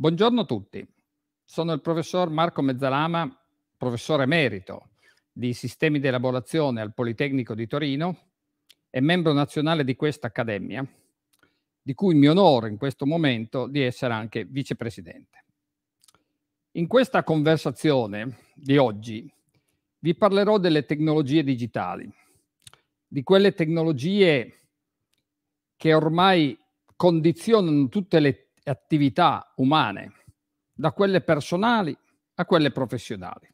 Buongiorno a tutti, sono il professor Marco Mezzalama, professore emerito di sistemi di elaborazione al Politecnico di Torino e membro nazionale di questa accademia, di cui mi onoro in questo momento di essere anche vicepresidente. In questa conversazione di oggi vi parlerò delle tecnologie digitali, di quelle tecnologie che ormai condizionano tutte le attività umane, da quelle personali a quelle professionali.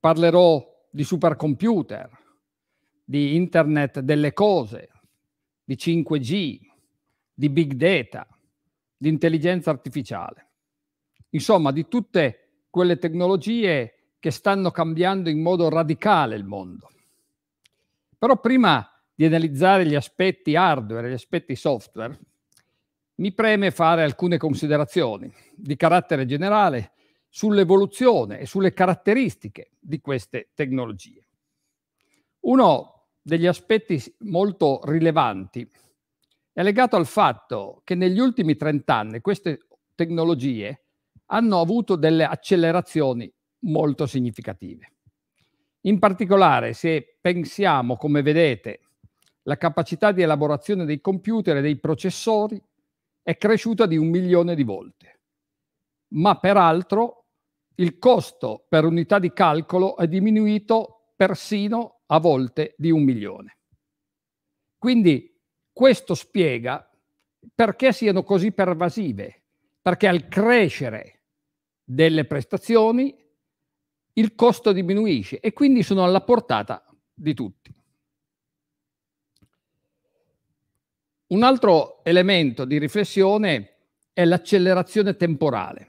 Parlerò di supercomputer, di internet delle cose, di 5G, di big data, di intelligenza artificiale. Insomma, di tutte quelle tecnologie che stanno cambiando in modo radicale il mondo. Però prima di analizzare gli aspetti hardware e gli aspetti software, mi preme fare alcune considerazioni di carattere generale sull'evoluzione e sulle caratteristiche di queste tecnologie. Uno degli aspetti molto rilevanti è legato al fatto che negli ultimi 30 anni queste tecnologie hanno avuto delle accelerazioni molto significative. In particolare, se pensiamo, come vedete, la capacità di elaborazione dei computer e dei processori è cresciuta di un milione di volte, ma peraltro il costo per unità di calcolo è diminuito persino a volte di un milione. Quindi questo spiega perché siano così pervasive, perché al crescere delle prestazioni il costo diminuisce e quindi sono alla portata di tutti. Un altro elemento di riflessione è l'accelerazione temporale.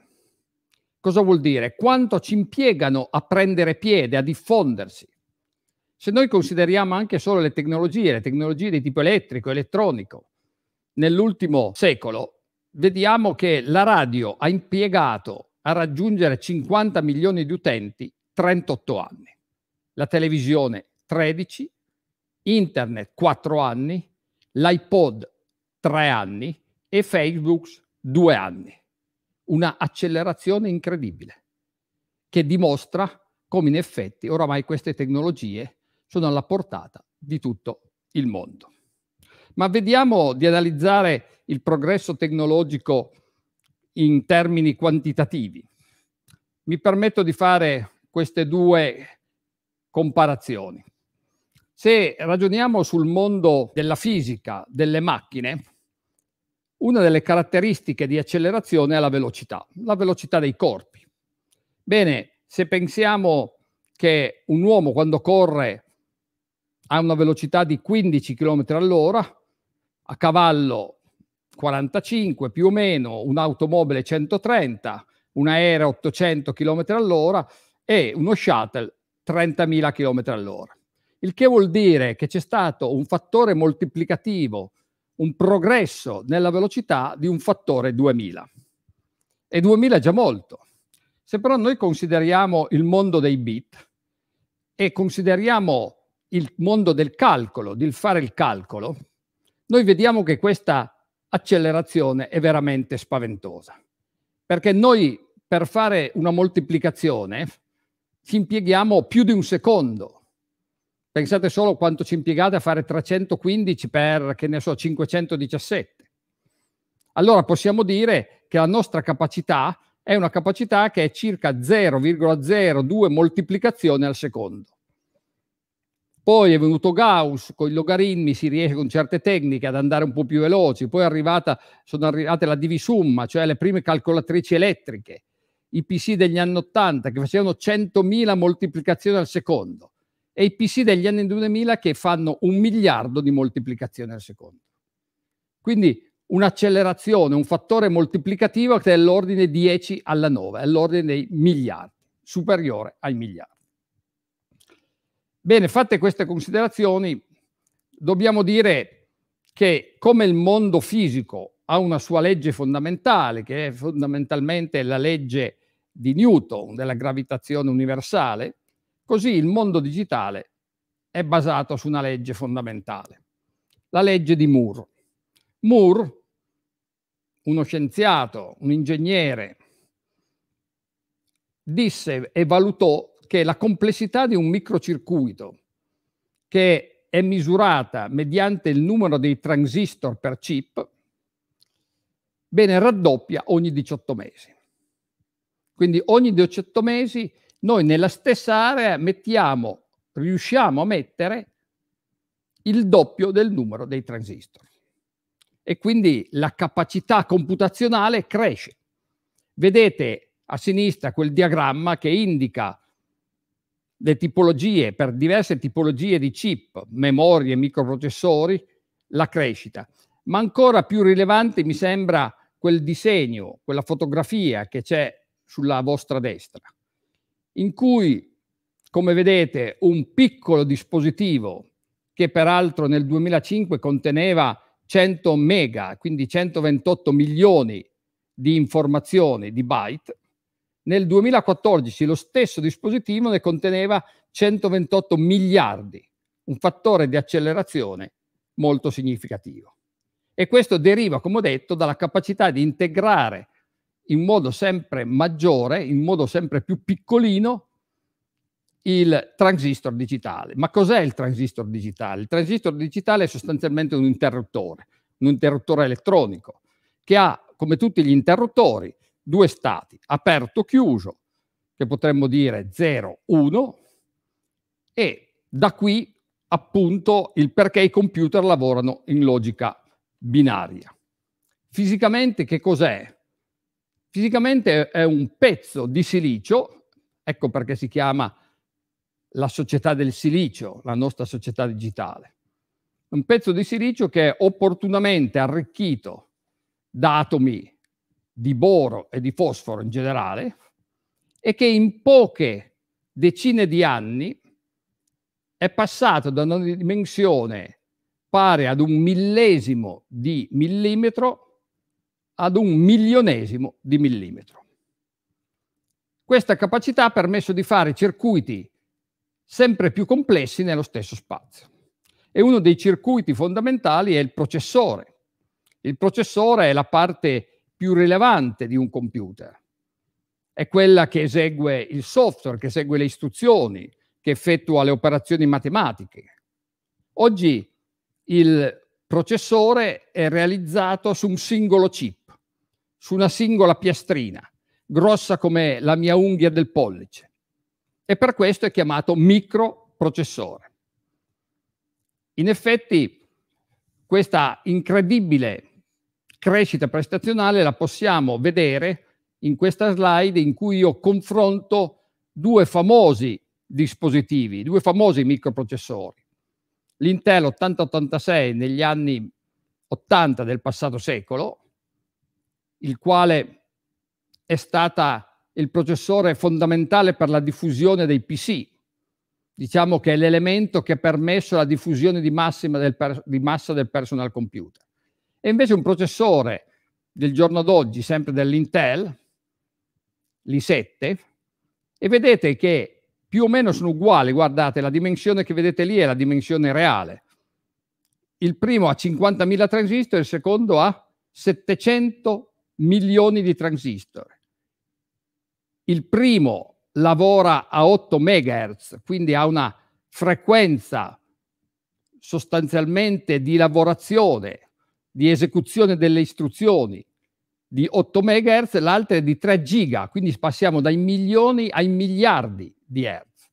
Cosa vuol dire? Quanto ci impiegano a prendere piede, a diffondersi. Se noi consideriamo anche solo le tecnologie, le tecnologie di tipo elettrico, elettronico, nell'ultimo secolo, vediamo che la radio ha impiegato a raggiungere 50 milioni di utenti 38 anni, la televisione 13, internet 4 anni, l'iPod tre anni e Facebook due anni. Una accelerazione incredibile che dimostra come in effetti oramai queste tecnologie sono alla portata di tutto il mondo. Ma vediamo di analizzare il progresso tecnologico in termini quantitativi. Mi permetto di fare queste due comparazioni. Se ragioniamo sul mondo della fisica, delle macchine, una delle caratteristiche di accelerazione è la velocità, la velocità dei corpi. Bene, se pensiamo che un uomo quando corre ha una velocità di 15 km all'ora, a cavallo 45 più o meno, un'automobile 130, un aereo 800 km all'ora e uno shuttle 30.000 km all'ora il che vuol dire che c'è stato un fattore moltiplicativo, un progresso nella velocità di un fattore 2000. E 2000 è già molto. Se però noi consideriamo il mondo dei bit e consideriamo il mondo del calcolo, del fare il calcolo, noi vediamo che questa accelerazione è veramente spaventosa. Perché noi per fare una moltiplicazione ci impieghiamo più di un secondo Pensate solo quanto ci impiegate a fare 315 per, che ne so, 517. Allora possiamo dire che la nostra capacità è una capacità che è circa 0,02 moltiplicazione al secondo. Poi è venuto Gauss, con i logaritmi si riesce con certe tecniche ad andare un po' più veloci, poi arrivata, sono arrivate la divisumma, cioè le prime calcolatrici elettriche, i PC degli anni 80 che facevano 100.000 moltiplicazioni al secondo e i PC degli anni 2000 che fanno un miliardo di moltiplicazioni al secondo. Quindi un'accelerazione, un fattore moltiplicativo che è l'ordine 10 alla 9, all'ordine dei miliardi, superiore ai miliardi. Bene, fatte queste considerazioni, dobbiamo dire che come il mondo fisico ha una sua legge fondamentale, che è fondamentalmente la legge di Newton, della gravitazione universale, Così il mondo digitale è basato su una legge fondamentale, la legge di Moore. Moore, uno scienziato, un ingegnere, disse e valutò che la complessità di un microcircuito che è misurata mediante il numero dei transistor per chip, bene raddoppia ogni 18 mesi. Quindi ogni 18 mesi noi nella stessa area mettiamo, riusciamo a mettere il doppio del numero dei transistor. E quindi la capacità computazionale cresce. Vedete a sinistra quel diagramma che indica le tipologie, per diverse tipologie di chip, memorie, microprocessori, la crescita. Ma ancora più rilevante mi sembra quel disegno, quella fotografia che c'è sulla vostra destra in cui, come vedete, un piccolo dispositivo che peraltro nel 2005 conteneva 100 mega, quindi 128 milioni di informazioni, di byte, nel 2014 lo stesso dispositivo ne conteneva 128 miliardi, un fattore di accelerazione molto significativo. E questo deriva, come ho detto, dalla capacità di integrare in modo sempre maggiore, in modo sempre più piccolino, il transistor digitale. Ma cos'è il transistor digitale? Il transistor digitale è sostanzialmente un interruttore, un interruttore elettronico, che ha, come tutti gli interruttori, due stati, aperto-chiuso, che potremmo dire 0-1, e da qui appunto il perché i computer lavorano in logica binaria. Fisicamente che cos'è? Fisicamente è un pezzo di silicio, ecco perché si chiama la società del silicio, la nostra società digitale. Un pezzo di silicio che è opportunamente arricchito da atomi di boro e di fosforo in generale e che in poche decine di anni è passato da una dimensione pari ad un millesimo di millimetro ad un milionesimo di millimetro. Questa capacità ha permesso di fare circuiti sempre più complessi nello stesso spazio. E uno dei circuiti fondamentali è il processore. Il processore è la parte più rilevante di un computer. È quella che esegue il software, che esegue le istruzioni, che effettua le operazioni matematiche. Oggi il processore è realizzato su un singolo chip su una singola piastrina, grossa come la mia unghia del pollice. E per questo è chiamato microprocessore. In effetti, questa incredibile crescita prestazionale la possiamo vedere in questa slide in cui io confronto due famosi dispositivi, due famosi microprocessori. L'Intel 8086 negli anni 80 del passato secolo, il quale è stata il processore fondamentale per la diffusione dei PC. Diciamo che è l'elemento che ha permesso la diffusione di, del per, di massa del personal computer. E invece un processore del giorno d'oggi, sempre dell'Intel, l'i7, e vedete che più o meno sono uguali, guardate, la dimensione che vedete lì è la dimensione reale. Il primo ha 50.000 transistor, il secondo ha 700 milioni di transistor. Il primo lavora a 8 MHz, quindi ha una frequenza sostanzialmente di lavorazione, di esecuzione delle istruzioni di 8 MHz, l'altro è di 3 giga, quindi passiamo dai milioni ai miliardi di Hz.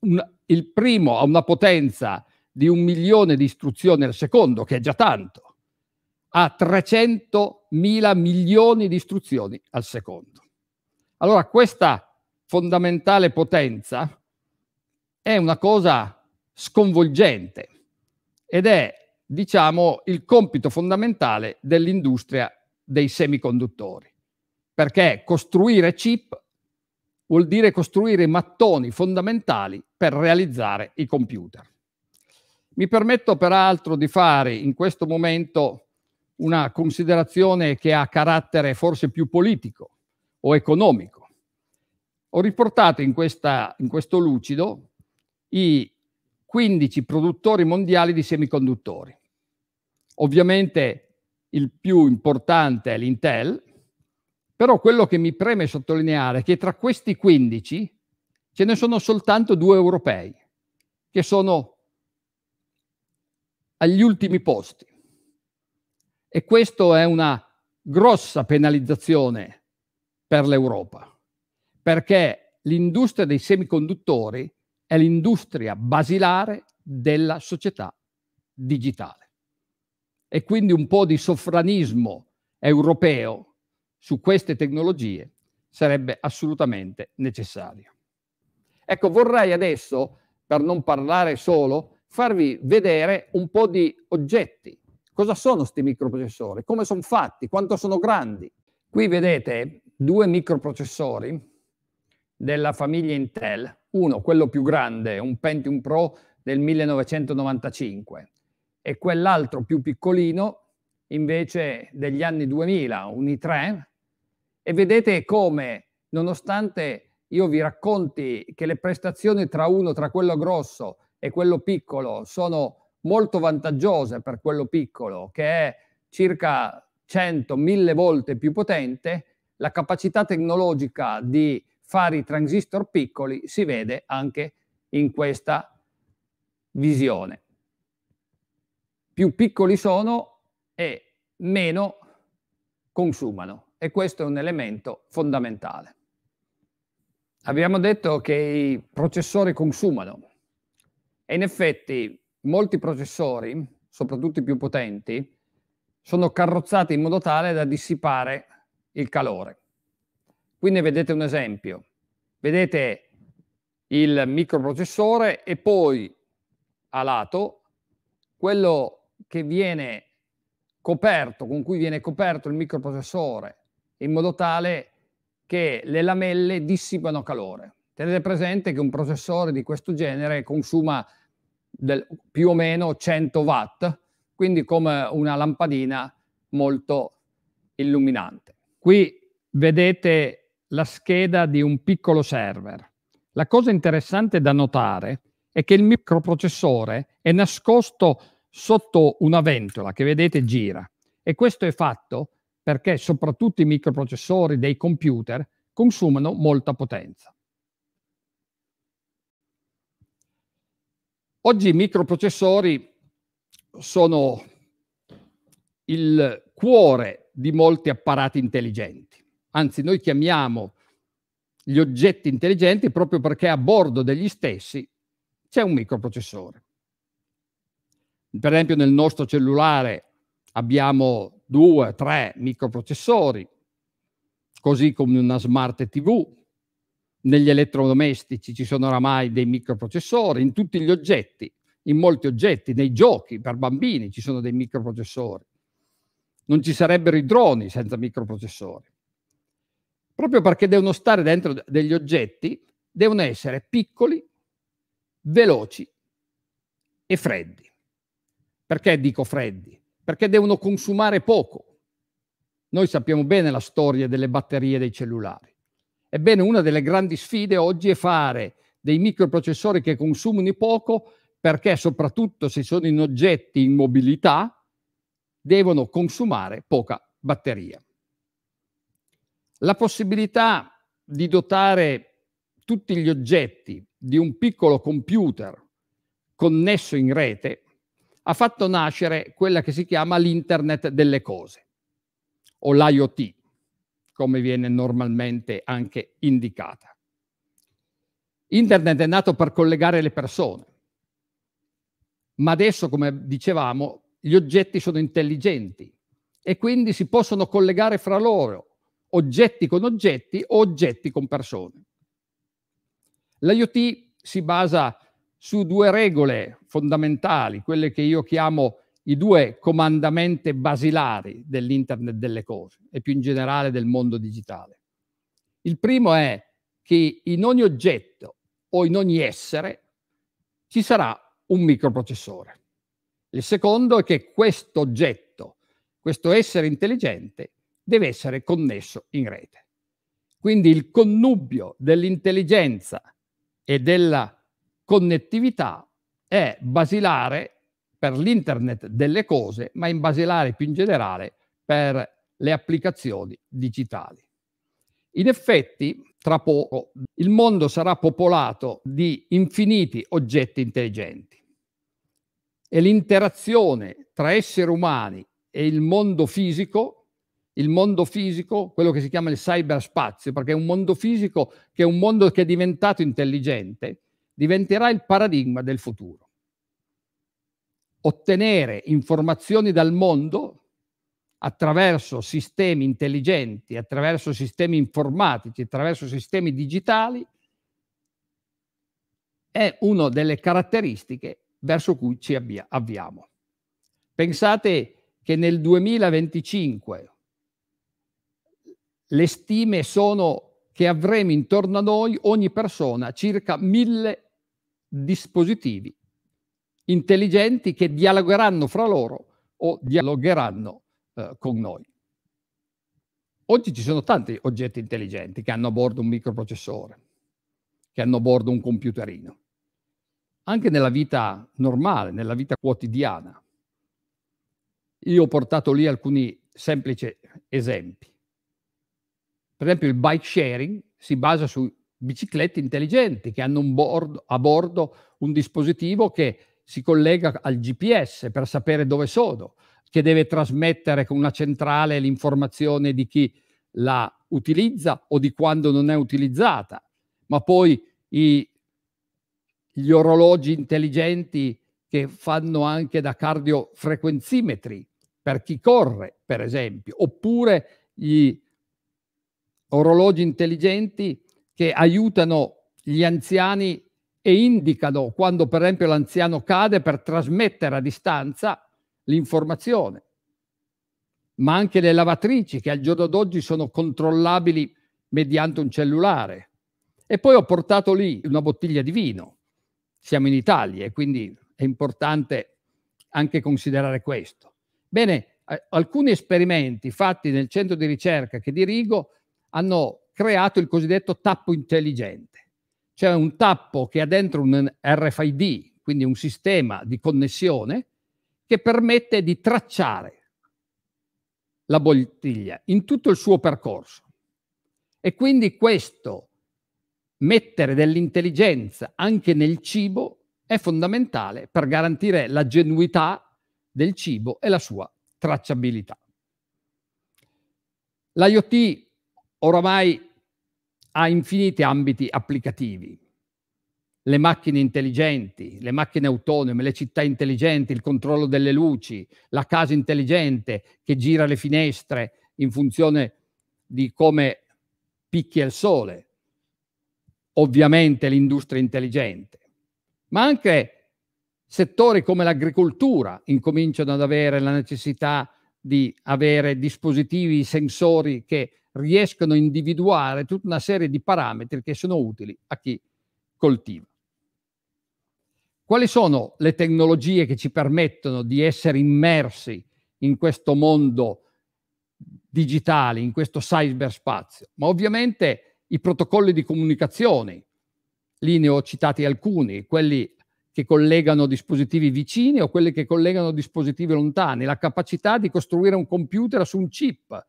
Un, il primo ha una potenza di un milione di istruzioni al secondo, che è già tanto a 300.000 milioni di istruzioni al secondo. Allora questa fondamentale potenza è una cosa sconvolgente ed è, diciamo, il compito fondamentale dell'industria dei semiconduttori, perché costruire chip vuol dire costruire mattoni fondamentali per realizzare i computer. Mi permetto peraltro di fare in questo momento una considerazione che ha carattere forse più politico o economico. Ho riportato in, questa, in questo lucido i 15 produttori mondiali di semiconduttori. Ovviamente il più importante è l'Intel, però quello che mi preme sottolineare è che tra questi 15 ce ne sono soltanto due europei, che sono agli ultimi posti. E questa è una grossa penalizzazione per l'Europa, perché l'industria dei semiconduttori è l'industria basilare della società digitale. E quindi un po' di sofranismo europeo su queste tecnologie sarebbe assolutamente necessario. Ecco, vorrei adesso, per non parlare solo, farvi vedere un po' di oggetti Cosa sono questi microprocessori? Come sono fatti? Quanto sono grandi? Qui vedete due microprocessori della famiglia Intel. Uno, quello più grande, un Pentium Pro del 1995, e quell'altro più piccolino invece degli anni 2000, un i3. E vedete come, nonostante io vi racconti che le prestazioni tra uno, tra quello grosso e quello piccolo sono molto vantaggiose per quello piccolo, che è circa 100-1000 volte più potente, la capacità tecnologica di fare i transistor piccoli si vede anche in questa visione. Più piccoli sono e meno consumano e questo è un elemento fondamentale. Abbiamo detto che i processori consumano e in effetti molti processori, soprattutto i più potenti, sono carrozzati in modo tale da dissipare il calore. Qui ne vedete un esempio. Vedete il microprocessore e poi a lato quello che viene coperto, con cui viene coperto il microprocessore in modo tale che le lamelle dissipano calore. Tenete presente che un processore di questo genere consuma del, più o meno 100 watt, quindi come una lampadina molto illuminante. Qui vedete la scheda di un piccolo server. La cosa interessante da notare è che il microprocessore è nascosto sotto una ventola che vedete gira e questo è fatto perché soprattutto i microprocessori dei computer consumano molta potenza. Oggi i microprocessori sono il cuore di molti apparati intelligenti. Anzi, noi chiamiamo gli oggetti intelligenti proprio perché a bordo degli stessi c'è un microprocessore. Per esempio nel nostro cellulare abbiamo due, tre microprocessori, così come una smart TV, negli elettrodomestici ci sono oramai dei microprocessori, in tutti gli oggetti, in molti oggetti, nei giochi per bambini ci sono dei microprocessori. Non ci sarebbero i droni senza microprocessori. Proprio perché devono stare dentro degli oggetti, devono essere piccoli, veloci e freddi. Perché dico freddi? Perché devono consumare poco. Noi sappiamo bene la storia delle batterie dei cellulari Ebbene, una delle grandi sfide oggi è fare dei microprocessori che consumino poco perché soprattutto se sono in oggetti in mobilità devono consumare poca batteria. La possibilità di dotare tutti gli oggetti di un piccolo computer connesso in rete ha fatto nascere quella che si chiama l'internet delle cose o l'IoT come viene normalmente anche indicata. Internet è nato per collegare le persone, ma adesso, come dicevamo, gli oggetti sono intelligenti e quindi si possono collegare fra loro oggetti con oggetti o oggetti con persone. L'IoT si basa su due regole fondamentali, quelle che io chiamo i due comandamenti basilari dell'internet delle cose e più in generale del mondo digitale. Il primo è che in ogni oggetto o in ogni essere ci sarà un microprocessore. Il secondo è che questo oggetto, questo essere intelligente, deve essere connesso in rete. Quindi il connubio dell'intelligenza e della connettività è basilare per l'internet delle cose, ma in basilare più in generale per le applicazioni digitali. In effetti, tra poco, il mondo sarà popolato di infiniti oggetti intelligenti e l'interazione tra esseri umani e il mondo fisico, il mondo fisico, quello che si chiama il cyberspazio, perché è un mondo fisico che è un mondo che è diventato intelligente, diventerà il paradigma del futuro ottenere informazioni dal mondo attraverso sistemi intelligenti, attraverso sistemi informatici, attraverso sistemi digitali, è una delle caratteristiche verso cui ci avvia- avviamo. Pensate che nel 2025 le stime sono che avremo intorno a noi ogni persona circa mille dispositivi intelligenti che dialogheranno fra loro o dialogheranno eh, con noi. Oggi ci sono tanti oggetti intelligenti che hanno a bordo un microprocessore, che hanno a bordo un computerino, anche nella vita normale, nella vita quotidiana. Io ho portato lì alcuni semplici esempi. Per esempio il bike sharing si basa su biciclette intelligenti che hanno bordo, a bordo un dispositivo che si collega al GPS per sapere dove sono, che deve trasmettere con una centrale l'informazione di chi la utilizza o di quando non è utilizzata, ma poi i, gli orologi intelligenti che fanno anche da cardiofrequenzimetri per chi corre, per esempio, oppure gli orologi intelligenti che aiutano gli anziani e indicano quando per esempio l'anziano cade per trasmettere a distanza l'informazione, ma anche le lavatrici che al giorno d'oggi sono controllabili mediante un cellulare. E poi ho portato lì una bottiglia di vino. Siamo in Italia e quindi è importante anche considerare questo. Bene, alcuni esperimenti fatti nel centro di ricerca che dirigo hanno creato il cosiddetto tappo intelligente c'è un tappo che ha dentro un RFID, quindi un sistema di connessione che permette di tracciare la bottiglia in tutto il suo percorso. E quindi questo mettere dell'intelligenza anche nel cibo è fondamentale per garantire la genuità del cibo e la sua tracciabilità. L'IoT oramai ha infiniti ambiti applicativi. Le macchine intelligenti, le macchine autonome, le città intelligenti, il controllo delle luci, la casa intelligente che gira le finestre in funzione di come picchia il sole. Ovviamente l'industria intelligente, ma anche settori come l'agricoltura incominciano ad avere la necessità di avere dispositivi, sensori che riescono a individuare tutta una serie di parametri che sono utili a chi coltiva. Quali sono le tecnologie che ci permettono di essere immersi in questo mondo digitale, in questo cyberspazio? Ma ovviamente i protocolli di comunicazione, lì ne ho citati alcuni, quelli che collegano dispositivi vicini o quelli che collegano dispositivi lontani, la capacità di costruire un computer su un chip,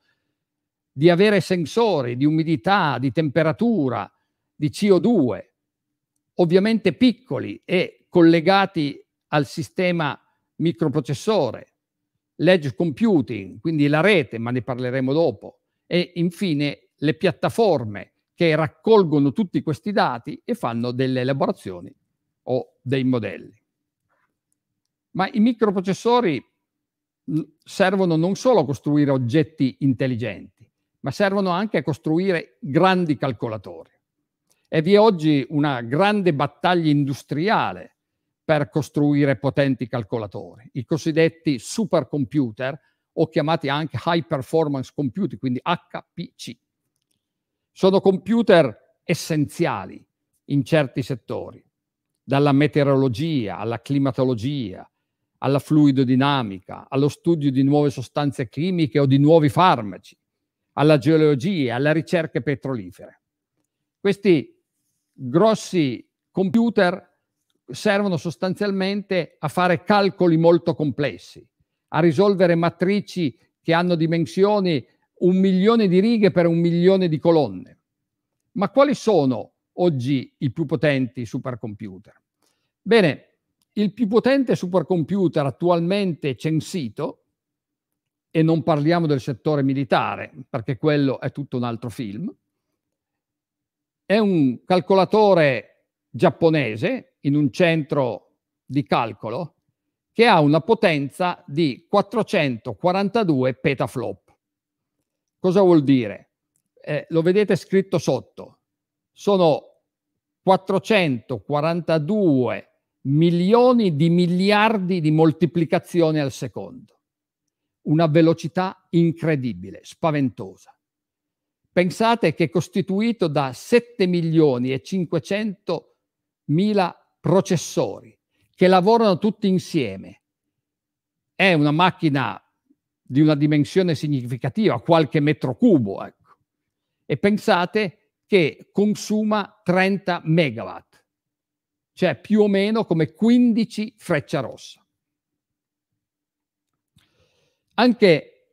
di avere sensori di umidità, di temperatura, di CO2, ovviamente piccoli e collegati al sistema microprocessore, l'edge computing, quindi la rete, ma ne parleremo dopo, e infine le piattaforme che raccolgono tutti questi dati e fanno delle elaborazioni o dei modelli. Ma i microprocessori servono non solo a costruire oggetti intelligenti, ma servono anche a costruire grandi calcolatori. E vi è oggi una grande battaglia industriale per costruire potenti calcolatori, i cosiddetti supercomputer o chiamati anche high performance computer, quindi HPC. Sono computer essenziali in certi settori, dalla meteorologia alla climatologia, alla fluidodinamica, allo studio di nuove sostanze chimiche o di nuovi farmaci alla geologia, alle ricerche petrolifere. Questi grossi computer servono sostanzialmente a fare calcoli molto complessi, a risolvere matrici che hanno dimensioni un milione di righe per un milione di colonne. Ma quali sono oggi i più potenti supercomputer? Bene, il più potente supercomputer attualmente censito e non parliamo del settore militare, perché quello è tutto un altro film. È un calcolatore giapponese in un centro di calcolo che ha una potenza di 442 petaflop. Cosa vuol dire? Eh, lo vedete scritto sotto. Sono 442 milioni di miliardi di moltiplicazioni al secondo una velocità incredibile, spaventosa. Pensate che è costituito da 7 milioni e 500 mila processori che lavorano tutti insieme. È una macchina di una dimensione significativa, qualche metro cubo. Ecco. E pensate che consuma 30 megawatt, cioè più o meno come 15 freccia rossa. Anche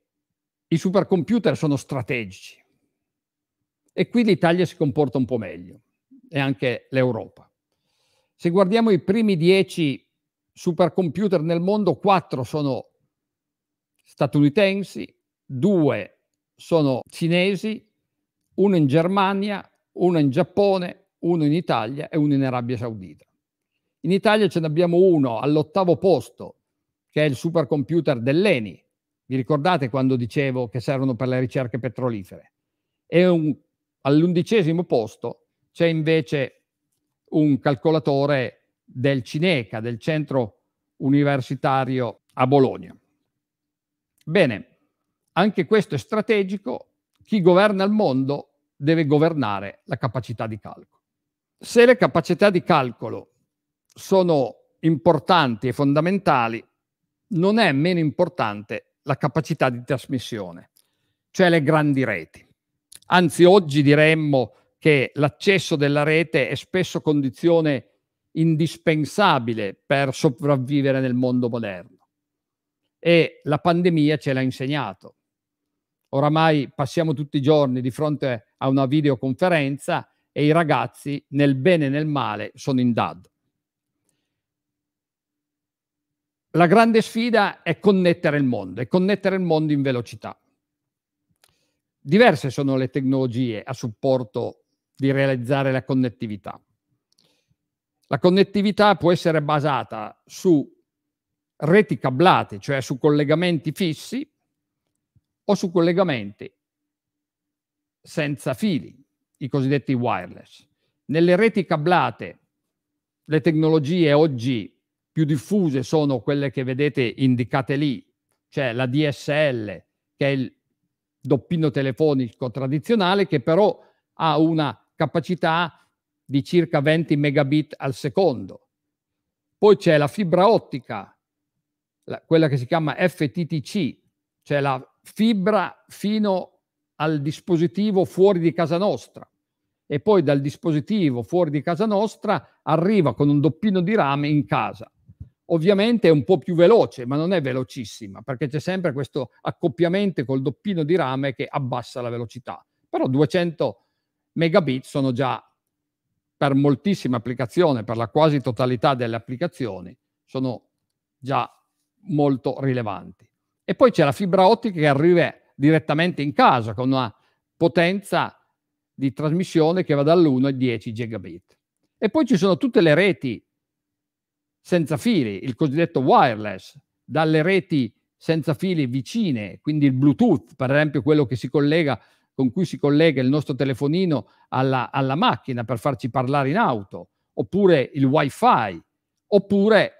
i supercomputer sono strategici e qui l'Italia si comporta un po' meglio e anche l'Europa. Se guardiamo i primi dieci supercomputer nel mondo, quattro sono statunitensi, due sono cinesi, uno in Germania, uno in Giappone, uno in Italia e uno in Arabia Saudita. In Italia ce n'abbiamo uno all'ottavo posto, che è il supercomputer dell'ENI, vi ricordate quando dicevo che servono per le ricerche petrolifere? E un, all'undicesimo posto c'è invece un calcolatore del Cineca, del centro universitario a Bologna. Bene, anche questo è strategico. Chi governa il mondo deve governare la capacità di calcolo. Se le capacità di calcolo sono importanti e fondamentali, non è meno importante la capacità di trasmissione, cioè le grandi reti. Anzi, oggi diremmo che l'accesso della rete è spesso condizione indispensabile per sopravvivere nel mondo moderno. E la pandemia ce l'ha insegnato. Oramai passiamo tutti i giorni di fronte a una videoconferenza e i ragazzi, nel bene e nel male, sono in DAD. La grande sfida è connettere il mondo e connettere il mondo in velocità. Diverse sono le tecnologie a supporto di realizzare la connettività. La connettività può essere basata su reti cablate, cioè su collegamenti fissi o su collegamenti senza fili, i cosiddetti wireless. Nelle reti cablate le tecnologie oggi più diffuse sono quelle che vedete indicate lì, cioè la DSL, che è il doppino telefonico tradizionale, che però ha una capacità di circa 20 megabit al secondo. Poi c'è la fibra ottica, la, quella che si chiama FTTC, cioè la fibra fino al dispositivo fuori di casa nostra. E poi dal dispositivo fuori di casa nostra arriva con un doppino di rame in casa ovviamente è un po' più veloce, ma non è velocissima, perché c'è sempre questo accoppiamento col doppino di rame che abbassa la velocità. Però 200 megabit sono già per moltissime applicazioni, per la quasi totalità delle applicazioni, sono già molto rilevanti. E poi c'è la fibra ottica che arriva direttamente in casa con una potenza di trasmissione che va dall'1 ai 10 gigabit. E poi ci sono tutte le reti senza fili, il cosiddetto wireless, dalle reti senza fili vicine, quindi il Bluetooth, per esempio quello che si collega, con cui si collega il nostro telefonino alla, alla macchina per farci parlare in auto, oppure il wifi, oppure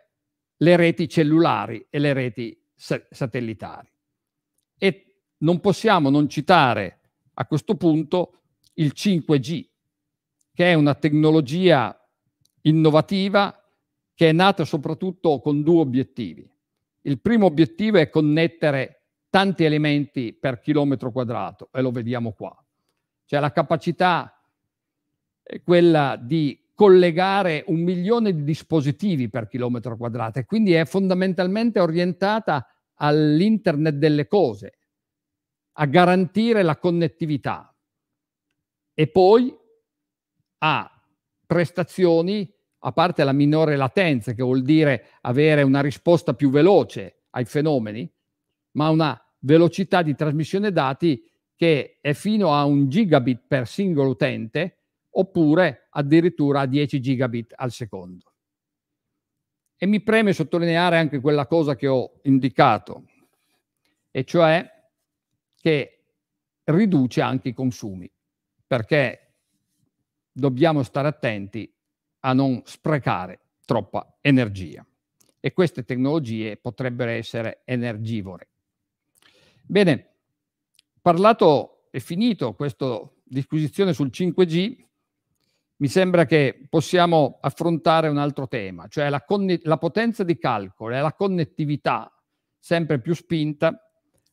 le reti cellulari e le reti sa- satellitari. E non possiamo non citare a questo punto il 5G, che è una tecnologia innovativa che è nata soprattutto con due obiettivi. Il primo obiettivo è connettere tanti elementi per chilometro quadrato, e lo vediamo qua. Cioè la capacità è quella di collegare un milione di dispositivi per chilometro quadrato e quindi è fondamentalmente orientata all'internet delle cose, a garantire la connettività e poi a prestazioni a parte la minore latenza, che vuol dire avere una risposta più veloce ai fenomeni, ma una velocità di trasmissione dati che è fino a un gigabit per singolo utente oppure addirittura a 10 gigabit al secondo. E mi preme sottolineare anche quella cosa che ho indicato, e cioè che riduce anche i consumi, perché dobbiamo stare attenti a non sprecare troppa energia e queste tecnologie potrebbero essere energivore. Bene, parlato e finito questa disquisizione sul 5G, mi sembra che possiamo affrontare un altro tema, cioè la, la potenza di calcolo e la connettività sempre più spinta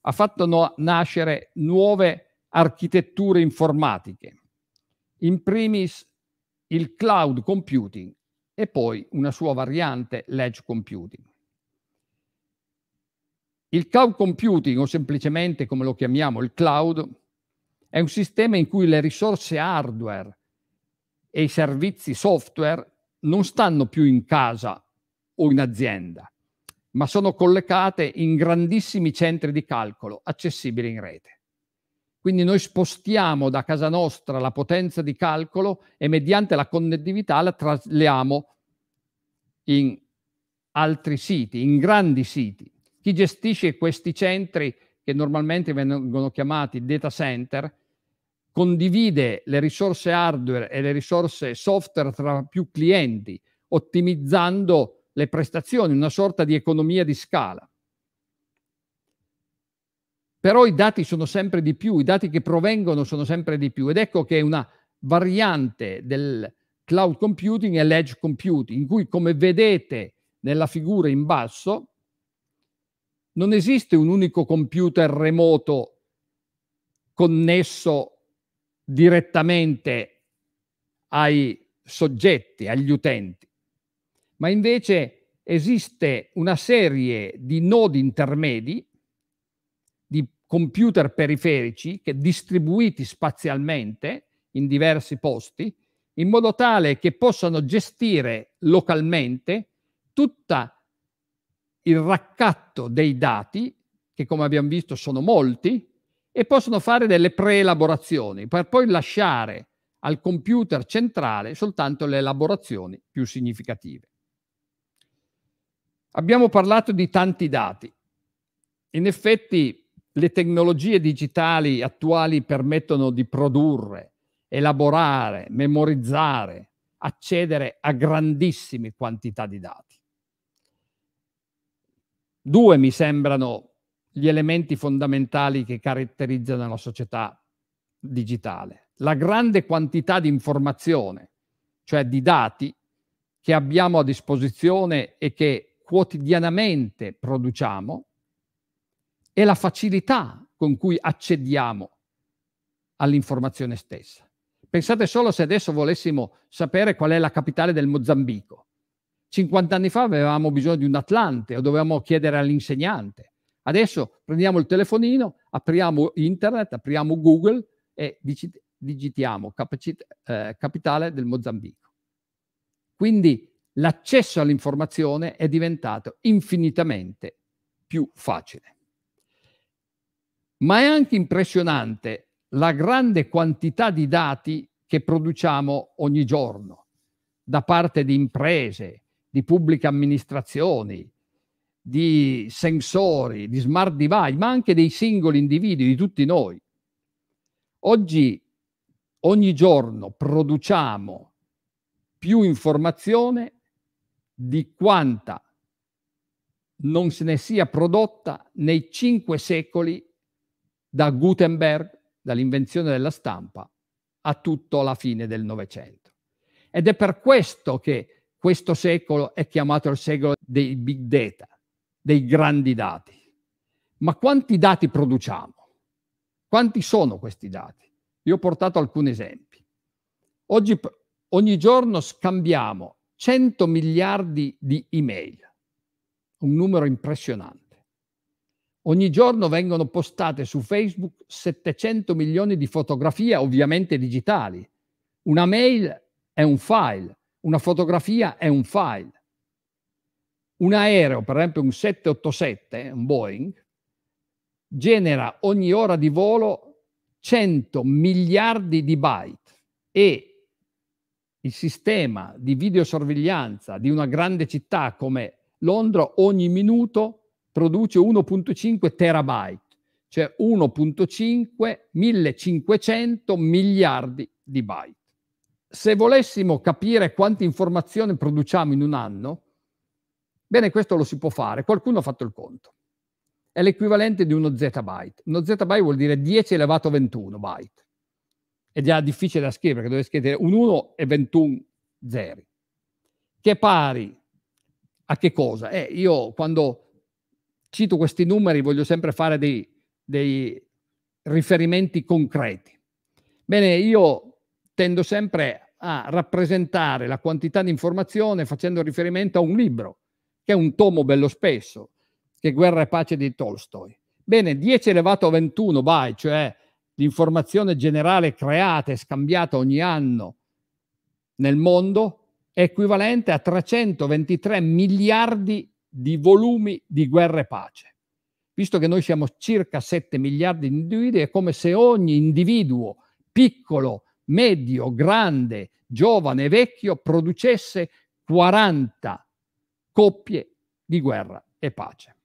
ha fatto no nascere nuove architetture informatiche, in primis il cloud computing e poi una sua variante, l'edge computing. Il cloud computing, o semplicemente come lo chiamiamo il cloud, è un sistema in cui le risorse hardware e i servizi software non stanno più in casa o in azienda, ma sono collegate in grandissimi centri di calcolo accessibili in rete. Quindi noi spostiamo da casa nostra la potenza di calcolo e mediante la connettività la trasliamo in altri siti, in grandi siti. Chi gestisce questi centri, che normalmente vengono chiamati data center, condivide le risorse hardware e le risorse software tra più clienti, ottimizzando le prestazioni, una sorta di economia di scala. Però i dati sono sempre di più, i dati che provengono sono sempre di più ed ecco che una variante del cloud computing è l'edge computing, in cui come vedete nella figura in basso non esiste un unico computer remoto connesso direttamente ai soggetti, agli utenti, ma invece esiste una serie di nodi intermedi computer periferici che distribuiti spazialmente in diversi posti, in modo tale che possano gestire localmente tutto il raccatto dei dati, che come abbiamo visto sono molti, e possono fare delle preelaborazioni per poi lasciare al computer centrale soltanto le elaborazioni più significative. Abbiamo parlato di tanti dati. In effetti le tecnologie digitali attuali permettono di produrre, elaborare, memorizzare, accedere a grandissime quantità di dati. Due mi sembrano gli elementi fondamentali che caratterizzano la società digitale. La grande quantità di informazione, cioè di dati che abbiamo a disposizione e che quotidianamente produciamo, e la facilità con cui accediamo all'informazione stessa. Pensate solo se adesso volessimo sapere qual è la capitale del Mozambico. 50 anni fa avevamo bisogno di un atlante o dovevamo chiedere all'insegnante. Adesso prendiamo il telefonino, apriamo internet, apriamo Google e digitiamo capacit- eh, capitale del Mozambico. Quindi l'accesso all'informazione è diventato infinitamente più facile ma è anche impressionante la grande quantità di dati che produciamo ogni giorno da parte di imprese, di pubbliche amministrazioni, di sensori, di smart device, ma anche dei singoli individui, di tutti noi. Oggi, ogni giorno, produciamo più informazione di quanta non se ne sia prodotta nei cinque secoli da Gutenberg, dall'invenzione della stampa, a tutta la fine del Novecento. Ed è per questo che questo secolo è chiamato il secolo dei big data, dei grandi dati. Ma quanti dati produciamo? Quanti sono questi dati? Io ho portato alcuni esempi. Oggi, ogni giorno scambiamo 100 miliardi di email, un numero impressionante. Ogni giorno vengono postate su Facebook 700 milioni di fotografie, ovviamente digitali. Una mail è un file, una fotografia è un file. Un aereo, per esempio un 787, un Boeing, genera ogni ora di volo 100 miliardi di byte e il sistema di videosorveglianza di una grande città come Londra ogni minuto produce 1.5 terabyte, cioè 1.5 1500 miliardi di byte. Se volessimo capire quante informazioni produciamo in un anno, bene, questo lo si può fare, qualcuno ha fatto il conto. È l'equivalente di uno zettabyte. Uno zettabyte vuol dire 10 elevato a 21 byte. È già difficile da scrivere, perché dovete scrivere un 1 e 21 zeri. Che pari a che cosa? Eh, io quando cito questi numeri, voglio sempre fare dei, dei riferimenti concreti. Bene, io tendo sempre a rappresentare la quantità di informazione facendo riferimento a un libro, che è un tomo bello spesso, che è Guerra e Pace di Tolstoi. Bene, 10 elevato a 21 by, cioè l'informazione generale creata e scambiata ogni anno nel mondo, è equivalente a 323 miliardi di di volumi di guerra e pace. Visto che noi siamo circa 7 miliardi di individui, è come se ogni individuo, piccolo, medio, grande, giovane, vecchio, producesse 40 coppie di guerra e pace.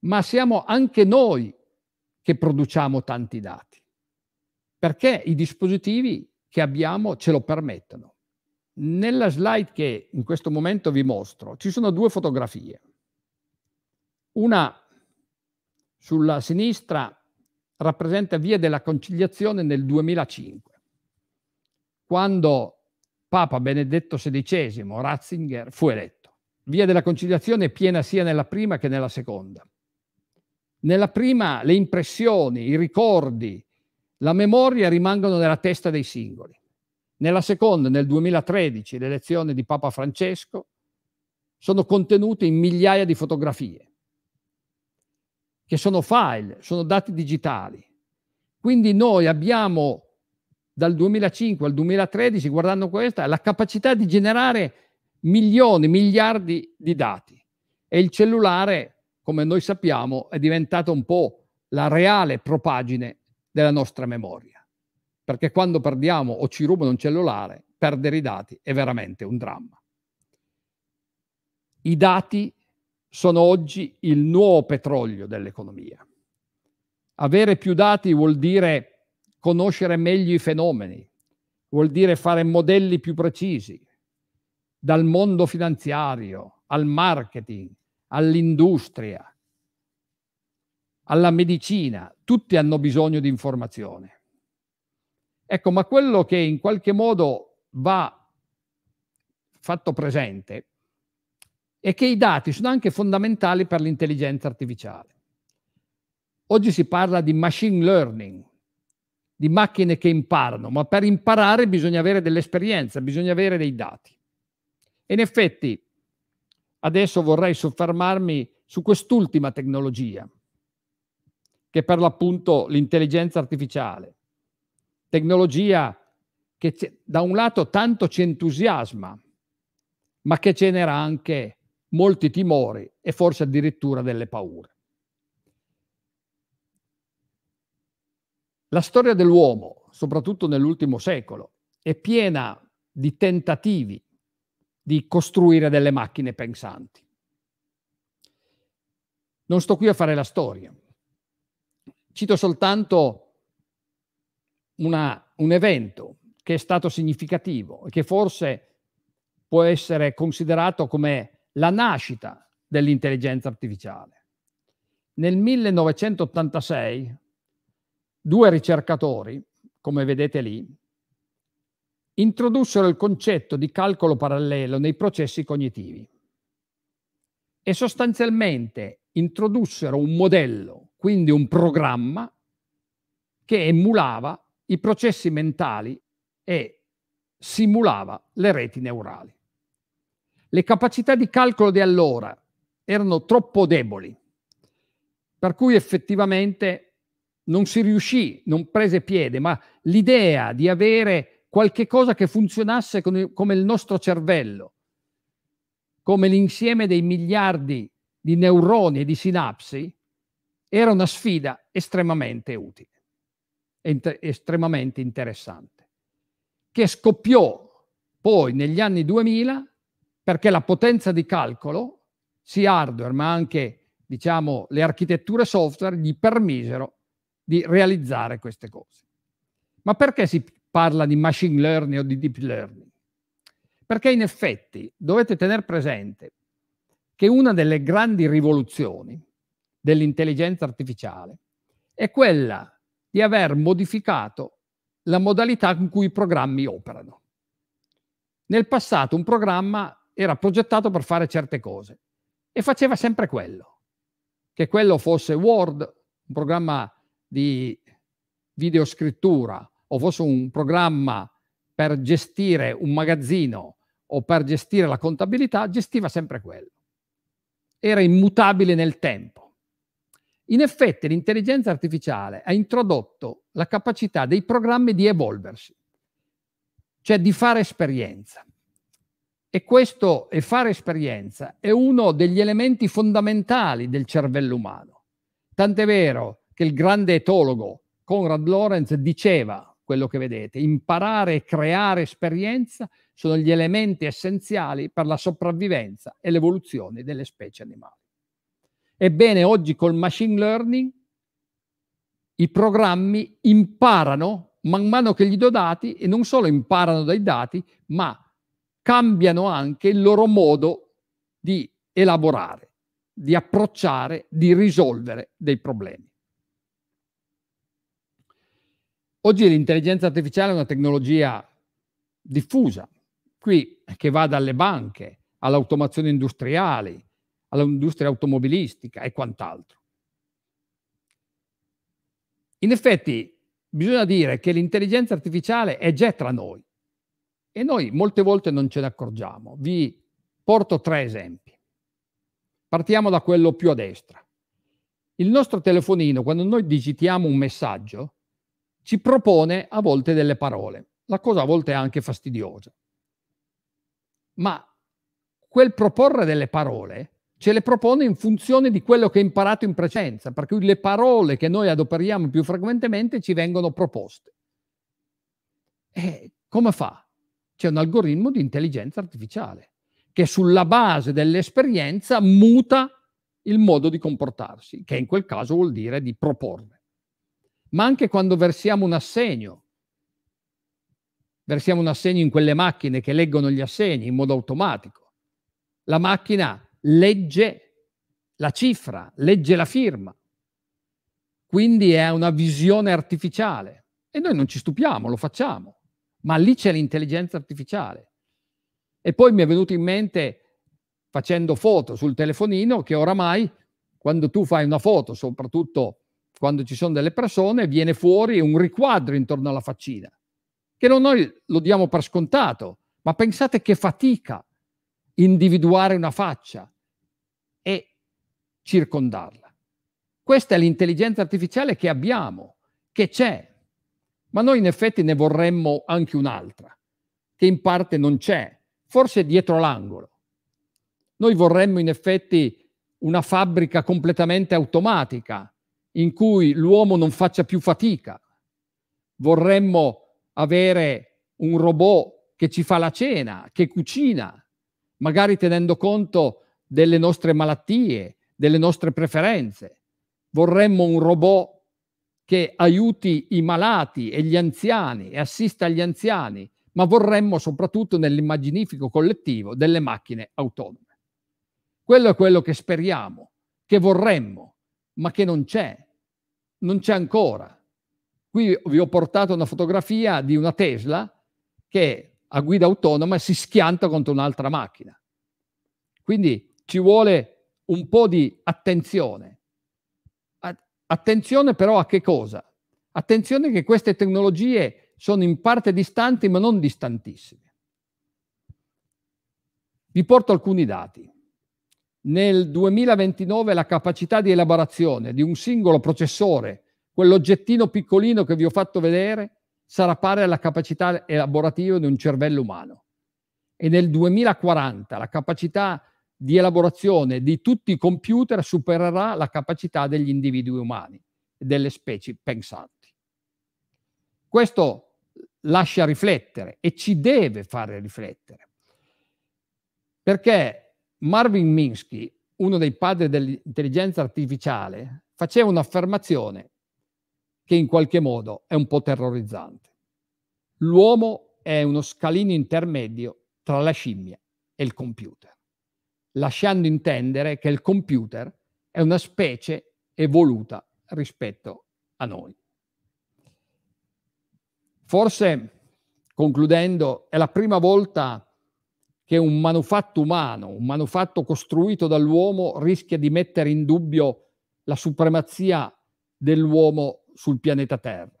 Ma siamo anche noi che produciamo tanti dati, perché i dispositivi che abbiamo ce lo permettono. Nella slide che in questo momento vi mostro ci sono due fotografie. Una sulla sinistra rappresenta Via della Conciliazione nel 2005, quando Papa Benedetto XVI Ratzinger fu eletto. Via della Conciliazione è piena sia nella prima che nella seconda. Nella prima le impressioni, i ricordi, la memoria rimangono nella testa dei singoli nella seconda, nel 2013, l'elezione di Papa Francesco, sono contenute in migliaia di fotografie, che sono file, sono dati digitali. Quindi noi abbiamo dal 2005 al 2013, guardando questa, la capacità di generare milioni, miliardi di dati. E il cellulare, come noi sappiamo, è diventato un po' la reale propagine della nostra memoria perché quando perdiamo o ci rubano un cellulare, perdere i dati è veramente un dramma. I dati sono oggi il nuovo petrolio dell'economia. Avere più dati vuol dire conoscere meglio i fenomeni, vuol dire fare modelli più precisi, dal mondo finanziario al marketing, all'industria, alla medicina, tutti hanno bisogno di informazione. Ecco, ma quello che in qualche modo va fatto presente è che i dati sono anche fondamentali per l'intelligenza artificiale. Oggi si parla di machine learning, di macchine che imparano, ma per imparare bisogna avere dell'esperienza, bisogna avere dei dati. E in effetti adesso vorrei soffermarmi su quest'ultima tecnologia, che è per l'appunto l'intelligenza artificiale, tecnologia che da un lato tanto ci entusiasma, ma che genera anche molti timori e forse addirittura delle paure. La storia dell'uomo, soprattutto nell'ultimo secolo, è piena di tentativi di costruire delle macchine pensanti. Non sto qui a fare la storia. Cito soltanto una, un evento che è stato significativo e che forse può essere considerato come la nascita dell'intelligenza artificiale. Nel 1986 due ricercatori, come vedete lì, introdussero il concetto di calcolo parallelo nei processi cognitivi e sostanzialmente introdussero un modello, quindi un programma che emulava i processi mentali e simulava le reti neurali. Le capacità di calcolo di allora erano troppo deboli, per cui effettivamente non si riuscì, non prese piede, ma l'idea di avere qualche cosa che funzionasse come il nostro cervello, come l'insieme dei miliardi di neuroni e di sinapsi, era una sfida estremamente utile int- estremamente interessante, che scoppiò poi negli anni 2000 perché la potenza di calcolo, sia hardware ma anche diciamo, le architetture software, gli permisero di realizzare queste cose. Ma perché si parla di machine learning o di deep learning? Perché in effetti dovete tenere presente che una delle grandi rivoluzioni dell'intelligenza artificiale è quella di aver modificato la modalità con cui i programmi operano. Nel passato un programma era progettato per fare certe cose e faceva sempre quello. Che quello fosse Word, un programma di videoscrittura, o fosse un programma per gestire un magazzino o per gestire la contabilità, gestiva sempre quello. Era immutabile nel tempo. In effetti l'intelligenza artificiale ha introdotto la capacità dei programmi di evolversi, cioè di fare esperienza. E questo e fare esperienza è uno degli elementi fondamentali del cervello umano. Tant'è vero che il grande etologo Conrad Lorenz diceva quello che vedete, imparare e creare esperienza sono gli elementi essenziali per la sopravvivenza e l'evoluzione delle specie animali. Ebbene, oggi col machine learning i programmi imparano man mano che gli do dati e non solo imparano dai dati, ma cambiano anche il loro modo di elaborare, di approcciare, di risolvere dei problemi. Oggi l'intelligenza artificiale è una tecnologia diffusa, qui che va dalle banche all'automazione industriale, all'industria automobilistica e quant'altro. In effetti, bisogna dire che l'intelligenza artificiale è già tra noi e noi molte volte non ce ne accorgiamo. Vi porto tre esempi. Partiamo da quello più a destra. Il nostro telefonino, quando noi digitiamo un messaggio, ci propone a volte delle parole. La cosa a volte è anche fastidiosa. Ma quel proporre delle parole ce le propone in funzione di quello che ha imparato in precedenza, per cui le parole che noi adoperiamo più frequentemente ci vengono proposte. E come fa? C'è un algoritmo di intelligenza artificiale che sulla base dell'esperienza muta il modo di comportarsi, che in quel caso vuol dire di proporre. Ma anche quando versiamo un assegno, versiamo un assegno in quelle macchine che leggono gli assegni in modo automatico, la macchina legge la cifra, legge la firma. Quindi è una visione artificiale. E noi non ci stupiamo, lo facciamo. Ma lì c'è l'intelligenza artificiale. E poi mi è venuto in mente, facendo foto sul telefonino, che oramai quando tu fai una foto, soprattutto quando ci sono delle persone, viene fuori un riquadro intorno alla faccina, che non noi lo diamo per scontato, ma pensate che fatica individuare una faccia, e circondarla. Questa è l'intelligenza artificiale che abbiamo, che c'è, ma noi in effetti ne vorremmo anche un'altra, che in parte non c'è, forse dietro l'angolo. Noi vorremmo in effetti una fabbrica completamente automatica, in cui l'uomo non faccia più fatica. Vorremmo avere un robot che ci fa la cena, che cucina, magari tenendo conto delle nostre malattie, delle nostre preferenze. Vorremmo un robot che aiuti i malati e gli anziani e assista agli anziani, ma vorremmo soprattutto nell'immaginifico collettivo delle macchine autonome. Quello è quello che speriamo, che vorremmo, ma che non c'è, non c'è ancora. Qui vi ho portato una fotografia di una Tesla che a guida autonoma si schianta contro un'altra macchina. Quindi ci vuole un po' di attenzione. Attenzione però a che cosa? Attenzione che queste tecnologie sono in parte distanti ma non distantissime. Vi porto alcuni dati. Nel 2029 la capacità di elaborazione di un singolo processore, quell'oggettino piccolino che vi ho fatto vedere, sarà pari alla capacità elaborativa di un cervello umano. E nel 2040 la capacità di di elaborazione di tutti i computer supererà la capacità degli individui umani, delle specie pensanti. Questo lascia riflettere e ci deve fare riflettere, perché Marvin Minsky, uno dei padri dell'intelligenza artificiale, faceva un'affermazione che in qualche modo è un po' terrorizzante. L'uomo è uno scalino intermedio tra la scimmia e il computer lasciando intendere che il computer è una specie evoluta rispetto a noi. Forse, concludendo, è la prima volta che un manufatto umano, un manufatto costruito dall'uomo, rischia di mettere in dubbio la supremazia dell'uomo sul pianeta Terra.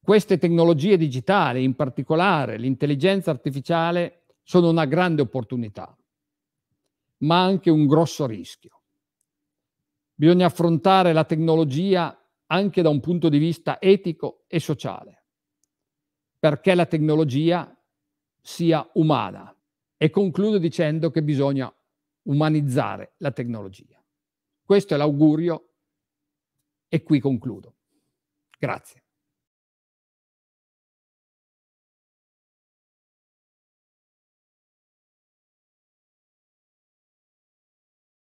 Queste tecnologie digitali, in particolare l'intelligenza artificiale, sono una grande opportunità, ma anche un grosso rischio. Bisogna affrontare la tecnologia anche da un punto di vista etico e sociale, perché la tecnologia sia umana. E concludo dicendo che bisogna umanizzare la tecnologia. Questo è l'augurio e qui concludo. Grazie.